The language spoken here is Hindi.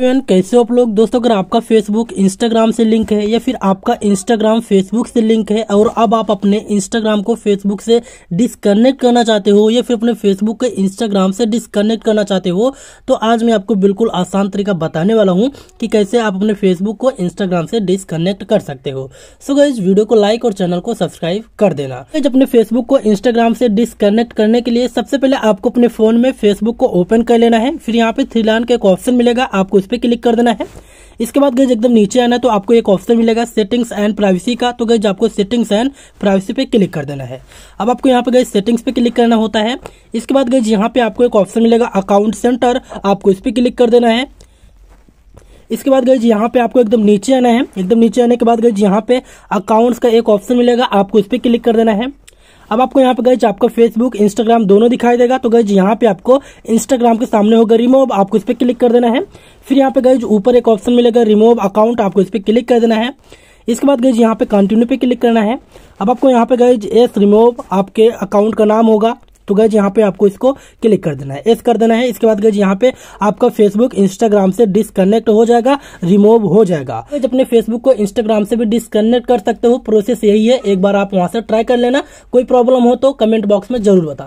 कैसे आप लोग दोस्तों अगर आपका फेसबुक इंस्टाग्राम से लिंक है या फिर आपका इंस्टाग्राम फेसबुक से लिंक है और अब आप अपने इंस्टाग्राम को फेसबुक से डिसकनेक्ट करना चाहते हो या फिर अपने फेसबुक के इंस्टाग्राम से डिसकनेक्ट करना चाहते हो तो आज मैं आपको बिल्कुल आसान तरीका बताने वाला हूँ कि कैसे आप अपने फेसबुक को इंस्टाग्राम से डिसकनेक्ट कर सकते हो सो गई वीडियो को लाइक और चैनल को सब्सक्राइब कर देना अपने फेसबुक को इंस्टाग्राम से डिसकनेक्ट करने के लिए सबसे पहले आपको अपने फोन में फेसबुक को ओपन कर लेना है फिर यहाँ पे थ्री लाइन का एक ऑप्शन मिलेगा आपको उस पर क्लिक कर देना है इसके बाद गज एकदम नीचे आना तो आपको एक ऑप्शन मिलेगा सेटिंग्स एंड प्राइवेसी का तो गज आपको सेटिंग्स एंड प्राइवेसी पे क्लिक कर देना है अब आपको यहाँ पे गज सेटिंग्स पे क्लिक करना होता है इसके बाद गज यहाँ पे आपको एक ऑप्शन मिलेगा अकाउंट सेंटर आपको इस पर क्लिक कर देना है इसके बाद गज यहाँ पे आपको एकदम नीचे आना है एकदम नीचे आने के बाद गज यहाँ पे अकाउंट्स का एक ऑप्शन मिलेगा आपको इस पर क्लिक कर देना है अब आपको यहाँ पे गई आपको फेसबुक इंस्टाग्राम दोनों दिखाई देगा तो गई यहाँ पे आपको इंस्टाग्राम के सामने होगा रिमूव आपको इस पर क्लिक कर देना है फिर यहाँ पे गई ऊपर एक ऑप्शन मिलेगा रिमूव अकाउंट आपको इस पर क्लिक कर देना है इसके बाद गई यहाँ पे कंटिन्यू पे क्लिक करना है अब आपको यहाँ पे गई एस रिमूव आपके अकाउंट का नाम होगा तो गज यहाँ पे आपको इसको क्लिक कर देना है एस कर देना है इसके बाद गज यहाँ पे आपका फेसबुक इंस्टाग्राम से डिसकनेक्ट हो जाएगा रिमूव हो जाएगा अपने फेसबुक को इंस्टाग्राम से भी डिसकनेक्ट कर सकते हो प्रोसेस यही है एक बार आप वहां से ट्राई कर लेना कोई प्रॉब्लम हो तो कमेंट बॉक्स में जरूर बताना